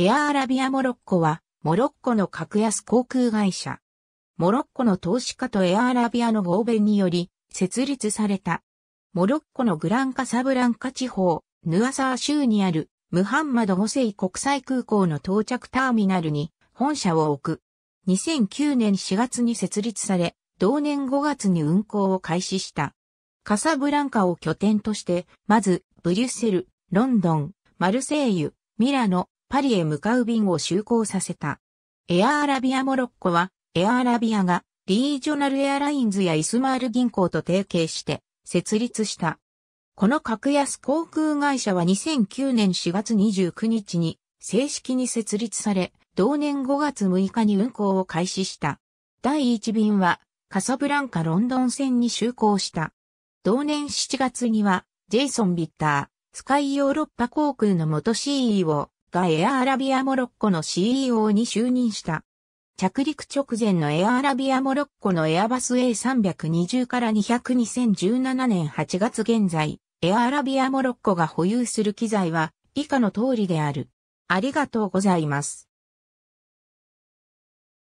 エアアラビアモロッコは、モロッコの格安航空会社。モロッコの投資家とエアアラビアの合弁により、設立された。モロッコのグランカサブランカ地方、ヌアサー州にある、ムハンマド・ホセイ国際空港の到着ターミナルに本社を置く。2009年4月に設立され、同年5月に運航を開始した。カサブランカを拠点として、まず、ブリュッセル、ロンドン、マルセイユ、ミラノ、パリへ向かう便を就航させた。エアアラビアモロッコは、エアアラビアがリージョナルエアラインズやイスマール銀行と提携して設立した。この格安航空会社は2009年4月29日に正式に設立され、同年5月6日に運航を開始した。第1便はカサブランカロンドン線に就航した。同年7月にはジェイソン・ビッター、スカイヨーロッパ航空の元 CEO、がエアアラビアモロッコの CEO に就任した。着陸直前のエアアラビアモロッコのエアバス A320 から2002017年8月現在、エアアラビアモロッコが保有する機材は以下の通りである。ありがとうございます。